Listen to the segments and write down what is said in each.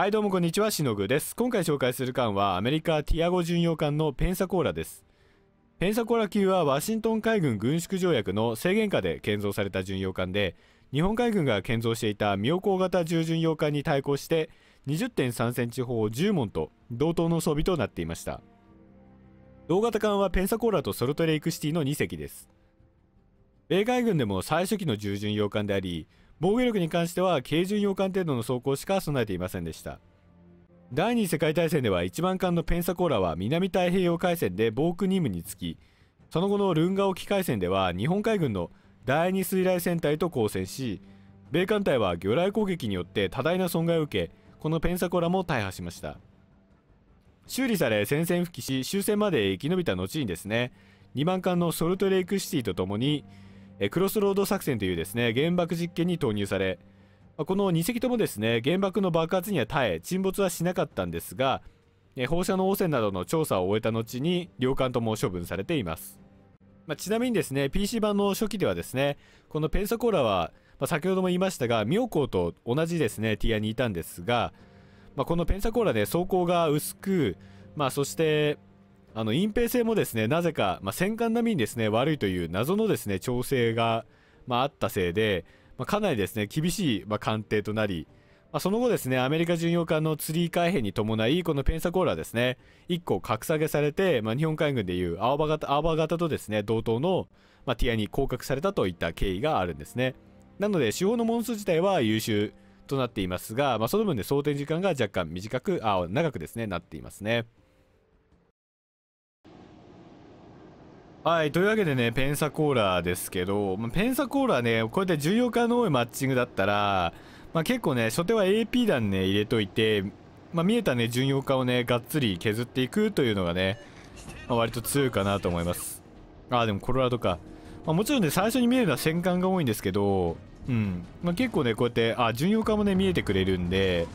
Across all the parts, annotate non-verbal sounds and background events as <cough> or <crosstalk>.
はいどうもこんにちはしのぐです今回紹介する缶はアメリカティアゴ巡洋艦のペンサコーラですペンサコーラ級はワシントン海軍軍縮条約の制限下で建造された巡洋艦で日本海軍が建造していた妙高型重巡洋艦に対抗して20.3センチ砲10門と同等の装備となっていました同型艦はペンサコーラとソルトレイクシティの2隻です米海軍でも最初期の重巡洋艦であり防御力に関しては軽巡洋艦程度の装甲しか備えていませんでした第二次世界大戦では1番艦のペンサコーラは南太平洋海戦で防空任務につきその後のルンガ沖海戦では日本海軍の第二水雷戦隊と交戦し米艦隊は魚雷攻撃によって多大な損害を受けこのペンサコーラも大破しました修理され戦線復帰し終戦まで生き延びた後にですね2番艦のソルトレイクシティとともにえクロスロード作戦というですね原爆実験に投入されこの2隻ともですね原爆の爆発には耐え沈没はしなかったんですが放射能汚染などの調査を終えた後に両艦とも処分されています、まあ、ちなみにですね PC 版の初期ではですねこのペンサコーラは、まあ、先ほども言いましたが妙高と同じですねティアにいたんですが、まあ、このペンサコーラで、ね、装甲が薄く、まあ、そしてあの隠蔽性もですねなぜか、まあ、戦艦並みにですね悪いという謎のですね調整が、まあ、あったせいで、まあ、かなりですね厳しい、ま鑑定となり、まその後ですねアメリカ巡洋艦のツリー改閉に伴いこのペンサコーラですね1個格下げされて、ま日本海軍でいう青葉型青葉型とですね同等の、まティアに降格されたといった経緯があるんですねなので主法のモンス自体は優秀となっていますが、まその分で、装填時間が若干短くあ長くですねなっていますね。はい、というわけでね、ペンサコーラですけど、まあ、ペンサコーラね、こうやって重要化の多いマッチングだったら、まあ、結構ね、初手は AP 弾ね、入れといて、まあ、見えたね、巡洋化をね、がっつり削っていくというのがね、まあ、割と強いかなと思います。あでもコロラドか。まあ、もちろんね、最初に見えるのは戦艦が多いんですけど、うん。まあ、結構ね、こうやって、あ、巡洋化もね、見えてくれるんで、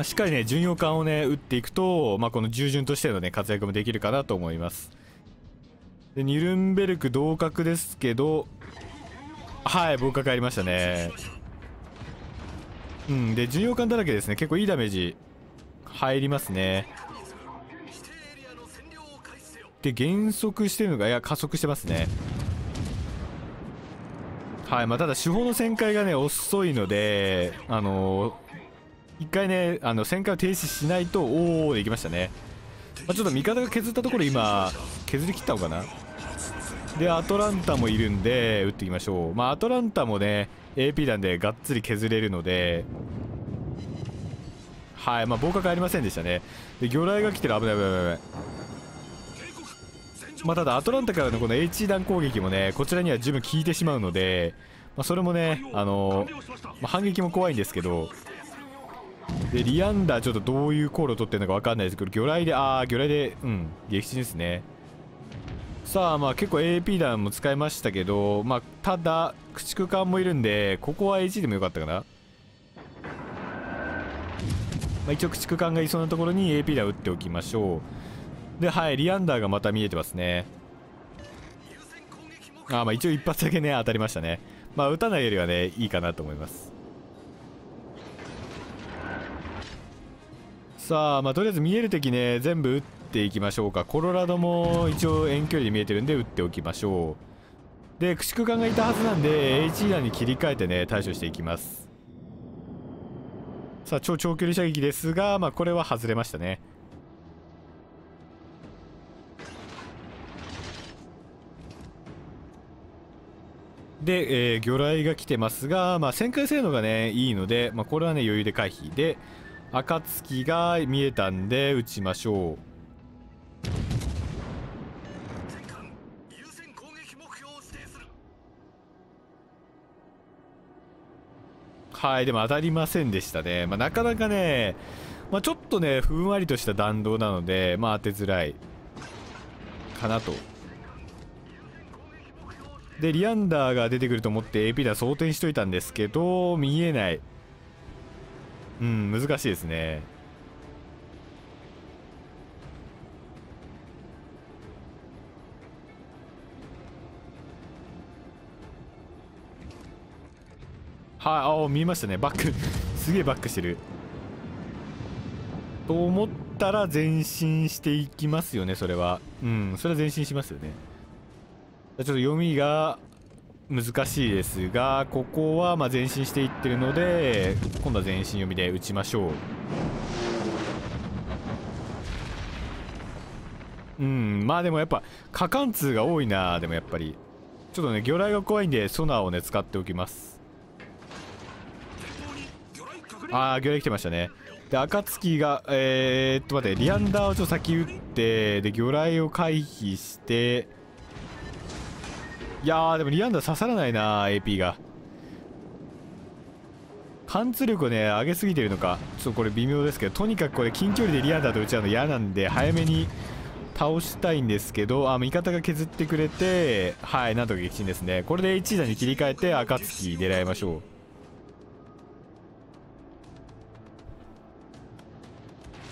まあ、しっかりね巡洋艦をね打っていくと、まあ、この従順としてのね活躍もできるかなと思いますでニュルンベルク同格ですけどはい合格ありましたねうんで巡洋艦だらけですね結構いいダメージ入りますねで減速してるのがいや加速してますねはいまあ、ただ手法の旋回がね遅いのであのー一回ねあの旋回を停止しないとおおできましたね、まあ、ちょっと味方が削ったところ今削りきったのかなでアトランタもいるんで打っていきましょうまあアトランタもね AP 弾でがっつり削れるのではいまあ防火がありませんでしたねで魚雷が来てる危ない危ない危ないまあ、ただアトランタからのこの H 弾攻撃もねこちらには十分効いてしまうので、まあ、それもね、あのー、まあ、反撃も怖いんですけどで、リアンダーちょっとどういう航路を取ってるのかわかんないですけど、魚雷で、あー、魚雷で、うん、撃沈ですね。さあ、まあ結構 AP 弾も使いましたけど、まあ、ただ、駆逐艦もいるんで、ここは AG でもよかったかな。まあ、一応駆逐艦がいそうなところに AP 弾打っておきましょう。で、はい、リアンダーがまた見えてますね。あまあ一応一発だけね、当たりましたね。まあ、打たないよりはね、いいかなと思います。さあ、まあ、とりあえず見える敵ね、全部撃っていきましょうか。コロラドも一応遠距離で見えてるんで撃っておきましょう。で、駆逐艦がいたはずなんで、H 弾に切り替えてね、対処していきます。さあ、超長距離射撃ですが、まあ、これは外れましたね。で、えー、魚雷が来てますが、まあ、旋回性能がね、いいので、まあ、これはね、余裕で回避で、暁が見えたんで撃ちましょうはい、でも当たりませんでしたね。まあ、なかなかね、まあ、ちょっとね、ふんわりとした弾道なので、まあ、当てづらい。かなと。で、リアンダーが出てくると思って、エピダ装填しといたんですけど、見えない。うん難しいですねはいあ見えましたねバック <laughs> すげえバックしてると思ったら前進していきますよねそれはうんそれは前進しますよねちょっと読みが難しいですがここはま前進していってるので今度は前進読みで打ちましょううんまあでもやっぱ過貫通が多いなでもやっぱりちょっとね魚雷が怖いんでソナーをね使っておきますああ魚雷来てましたねで暁がえー、っと待ってリアンダーをちょっと先打ってで魚雷を回避していやーでもリアンダー刺さらないな AP が貫通力をね上げすぎてるのかちょっとこれ微妙ですけどとにかくこれ近距離でリアンダーと打ち合うの嫌なんで早めに倒したいんですけどあ味方が削ってくれてはいなんとか撃沈ですねこれで1打に切り替えて暁狙いましょ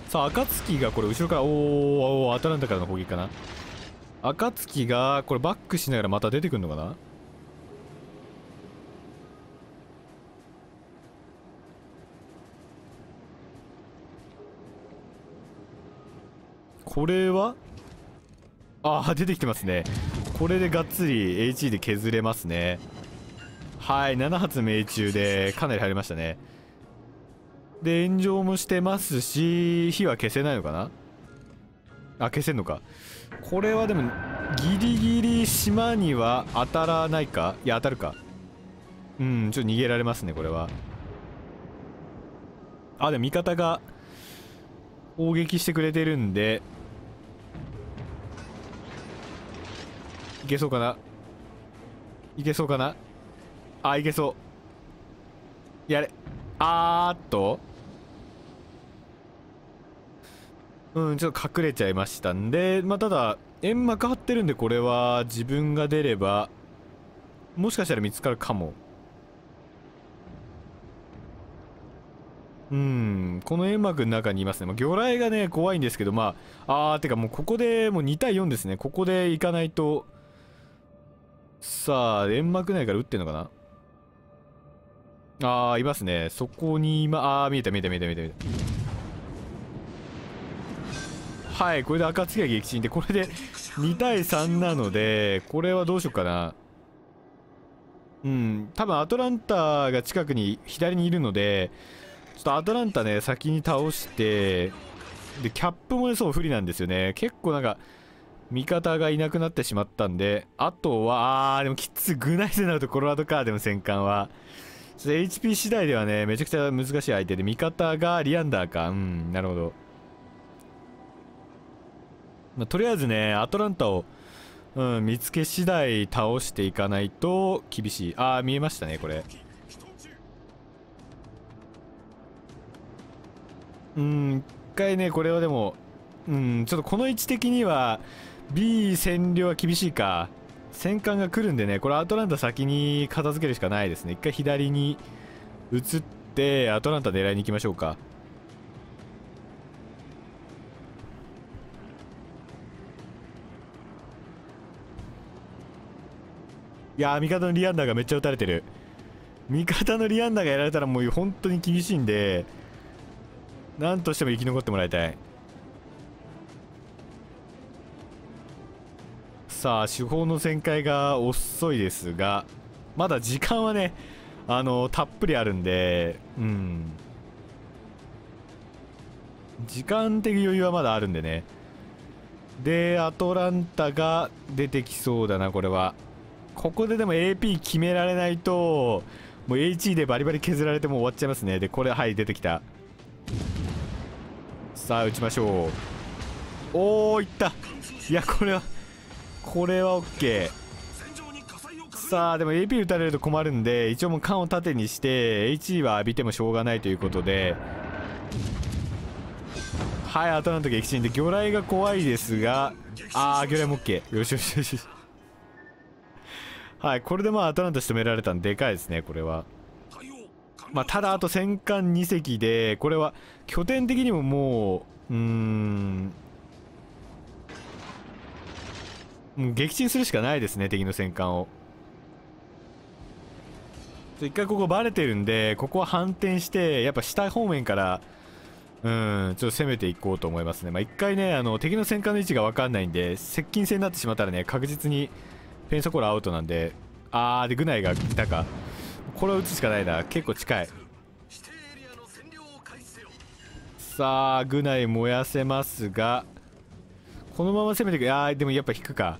うさあ暁がこれ後ろからおーおーアトランタからの攻撃かな暁がこれバックしながらまた出てくるのかなこれはああ出てきてますねこれでがっつり HE で削れますねはい7発命中でかなり入りましたねで炎上もしてますし火は消せないのかなあ消せんのかこれはでもギリギリ島には当たらないかいや当たるかうんちょっと逃げられますねこれはあでも味方が攻撃してくれてるんでいけそうかないけそうかなあいけそうやれあーっとうん、ちょっと隠れちゃいましたんで、まあ、ただ、煙幕張ってるんで、これは自分が出れば、もしかしたら見つかるかも。うん、この煙幕の中にいますね。まあ、魚雷がね、怖いんですけど、まあ、あー、てかもうここで、もう2対4ですね。ここで行かないと、さあ、煙幕内から撃ってんのかなあー、いますね。そこに今、あー、見えた見えた見えた見えた見えた。はいこれで暁が撃沈でこれで2対3なのでこれはどうしようかなうん多分アトランタが近くに左にいるのでちょっとアトランタね先に倒してでキャップもねそう不利なんですよね結構なんか味方がいなくなってしまったんであとはあーでもきつグナイズになるとコロラドカーでも戦艦は HP 次第ではねめちゃくちゃ難しい相手で味方がリアンダーかうんなるほどまあ、とりあえずねアトランタを、うん、見つけ次第倒していかないと厳しいああ見えましたねこれうん一回ねこれはでもうんちょっとこの位置的には B 占領は厳しいか戦艦が来るんでねこれアトランタ先に片付けるしかないですね一回左に移ってアトランタ狙いに行きましょうかいや味方のリアンダーがめっちゃ撃たれてる味方のリアンダーがやられたらもう本当に厳しいんで何としても生き残ってもらいたいさあ手法の旋回が遅いですがまだ時間はねあのたっぷりあるんでうん時間的余裕はまだあるんでねでアトランタが出てきそうだなこれはここででも AP 決められないともう HE でバリバリ削られてもう終わっちゃいますねでこれはい出てきたさあ打ちましょうおおいったいやこれはこれは OK さあでも AP 打たれると困るんで一応もう缶を縦にして HE は浴びてもしょうがないということではいアトランタ撃沈で魚雷が怖いですがああ魚雷も OK よしよしよしはいこれでまあアトランタ仕留められたんでかいですねこれはまあ、ただあと戦艦2隻でこれは拠点的にももううーん撃沈するしかないですね敵の戦艦を一回ここバレてるんでここは反転してやっぱ下方面からうんちょっと攻めていこうと思いますねまあ一回ねあの敵の戦艦の位置が分かんないんで接近戦になってしまったらね確実にペンソコラアウトなんであーでグナイがいたかこれを打つしかないな結構近いさあグナイ燃やせますがこのまま攻めていくあーでもやっぱ引くか、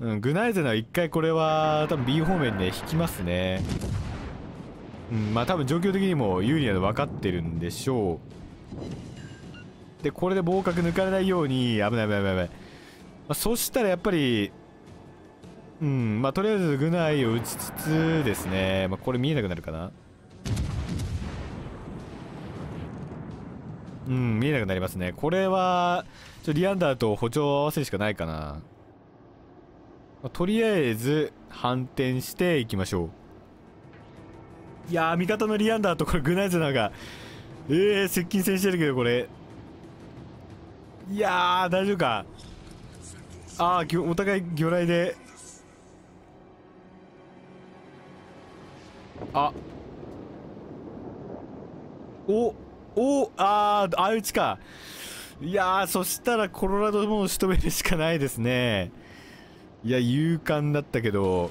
うん、グナイゼナは一回これは多分 B 方面で、ね、引きますねうんまあ多分状況的にも有利なの分かってるんでしょうでこれで合格抜かれないように危ない危ない危ない、まあ、そしたらやっぱりうん、まあ、とりあえずグナイを打ちつつですね、まあ、これ見えなくなるかなうん、見えなくなりますね。これは、ちょリアンダーと歩調を合わせるしかないかな。まあ、とりあえず、反転していきましょう。いやー、味方のリアンダーとこれグナイズなーか。えー、接近戦してるけど、これ。いやー、大丈夫か。ああ、お互い魚雷であおおあああうちかいやーそしたらコロラドも仕留めるしかないですねいや勇敢だったけど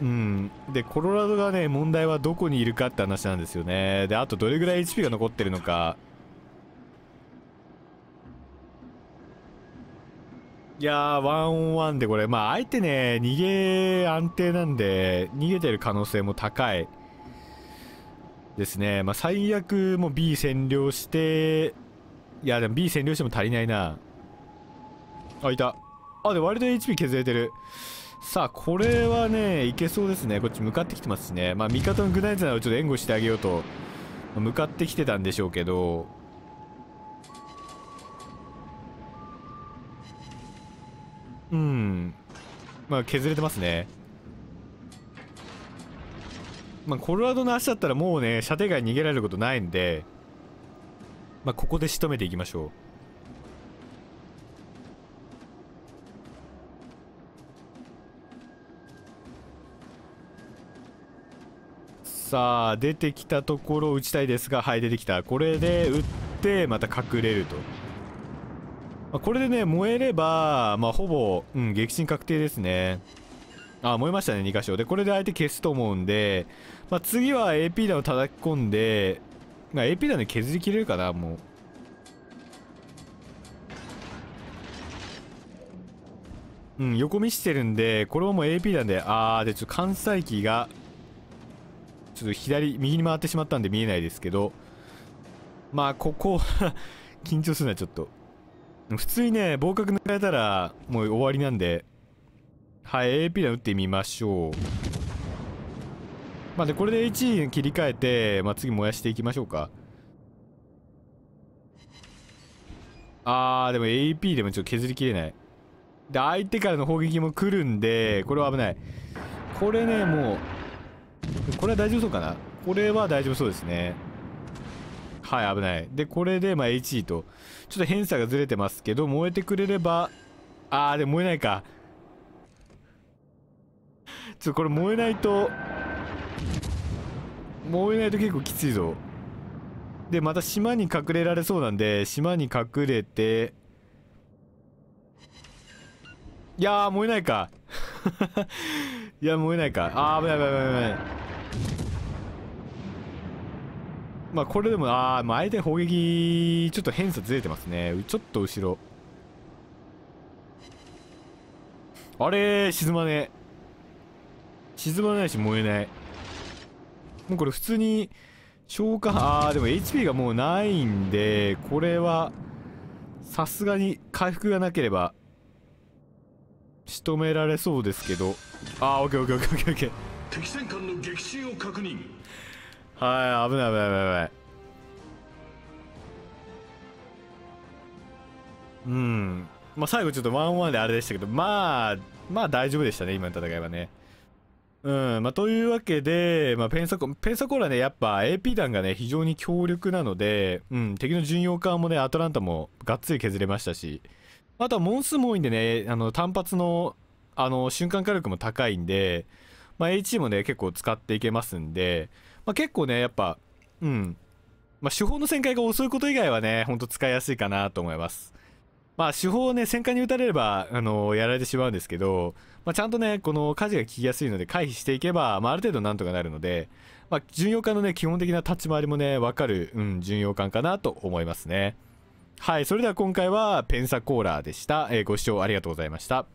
うんでコロラドがね問題はどこにいるかって話なんですよねであとどれぐらい HP が残ってるのかいやー、ワンオンワンでこれ、まあ、相手ね、逃げ安定なんで、逃げてる可能性も高いですね。まあ、最悪、もう B 占領して、いや、でも B 占領しても足りないな。あ、いた。あ、で、割と HP 削れてる。さあ、これはね、いけそうですね。こっち向かってきてますね。まあ、味方のグナイズならちょっと援護してあげようと、向かってきてたんでしょうけど、うんまあ削れてますねまあコロラドの足だったらもうね射程外逃げられることないんでまあここで仕留めていきましょうさあ出てきたところ打ちたいですがはい出てきたこれで打ってまた隠れるとまあ、これでね、燃えれば、まあ、ほぼ、うん、撃沈確定ですね。あ、燃えましたね、2箇所。で、これで相手消すと思うんで、まあ、次は AP 弾を叩き込んで、まあ、AP 弾で削りきれるかな、もう。うん、横見してるんで、これはもう AP なんで、あー、で、ちょっと関西機が、ちょっと左、右に回ってしまったんで見えないですけど、まあ、ここ <laughs> 緊張するな、ちょっと。普通にね、防角抜かれたら、もう終わりなんで。はい、AP で打ってみましょう。まあ、で、これで1位切り替えて、まあ、次燃やしていきましょうか。あー、でも AP でもちょっと削りきれない。で、相手からの砲撃も来るんで、これは危ない。これね、もう、これは大丈夫そうかなこれは大丈夫そうですね。はい危ないでこれでまあ HE とちょっと偏差がずれてますけど燃えてくれればあーで燃えないかちょっとこれ燃えないと燃えないと結構きついぞでまた島に隠れられそうなんで島に隠れていや燃えないか <laughs> いや燃えないかあー危ない危ない危ない危ないまあこれでもああまあ相手砲撃ちょっと偏差ずれてますねちょっと後ろあれ沈まねえ沈まないし燃えないもうこれ普通に消火ああでも HP がもうないんでこれはさすがに回復がなければ仕留められそうですけどああオッケーオッケーオッケーオッケー敵戦艦の撃沈を確認はい、危ない危ない危ない。うん。まあ、最後ちょっとワンワンであれでしたけど、まあ、まあ大丈夫でしたね、今の戦いはね。うん、まあ、というわけで、まあ、ペンサコ、ペンサコーラね、やっぱ AP 弾がね、非常に強力なので、うん、敵の巡洋艦もね、アトランタもがっつり削れましたし、あとはモンスも多いんでね、あの、単発の、あの、瞬間火力も高いんで、まあ、H もね、結構使っていけますんで、まあ、結構ねやっぱうんまあ、手法の旋回が遅いこと以外はねほんと使いやすいかなと思いますまあ手法をね旋回に打たれればあのやられてしまうんですけど、まあ、ちゃんとねこの火事が効きやすいので回避していけば、まあ、ある程度なんとかなるので、まあ、巡洋艦のね基本的な立ち回りもね分かる、うん、巡洋艦かなと思いますねはいそれでは今回はペンサコーラでした、えー、ご視聴ありがとうございました